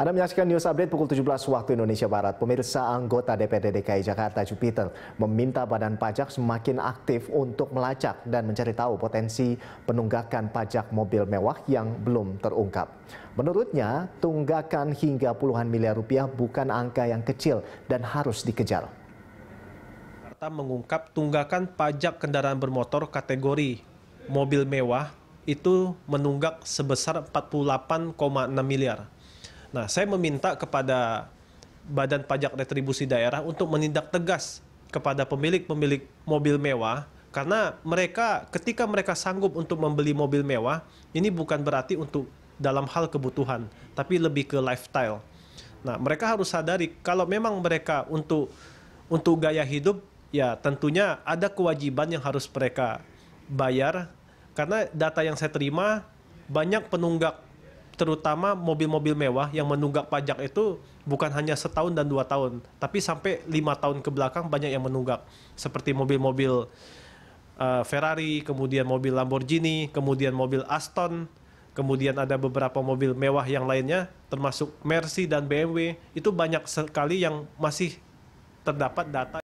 Anda menyaksikan news update pukul 17 waktu Indonesia Barat. Pemirsa anggota DPD DKI Jakarta Jupiter meminta Badan Pajak semakin aktif untuk melacak dan mencari tahu potensi penunggakan pajak mobil mewah yang belum terungkap. Menurutnya, tunggakan hingga puluhan miliar rupiah bukan angka yang kecil dan harus dikejar. Jakarta mengungkap tunggakan pajak kendaraan bermotor kategori mobil mewah itu menunggak sebesar 48,6 miliar. Nah, saya meminta kepada Badan Pajak Retribusi Daerah untuk menindak tegas kepada pemilik-pemilik mobil mewah karena mereka ketika mereka sanggup untuk membeli mobil mewah, ini bukan berarti untuk dalam hal kebutuhan, tapi lebih ke lifestyle. Nah, mereka harus sadari kalau memang mereka untuk untuk gaya hidup ya tentunya ada kewajiban yang harus mereka bayar karena data yang saya terima banyak penunggak terutama mobil-mobil mewah yang menunggak pajak itu bukan hanya setahun dan dua tahun, tapi sampai lima tahun ke belakang banyak yang menunggak. Seperti mobil-mobil uh, Ferrari, kemudian mobil Lamborghini, kemudian mobil Aston, kemudian ada beberapa mobil mewah yang lainnya, termasuk Mercy dan BMW, itu banyak sekali yang masih terdapat data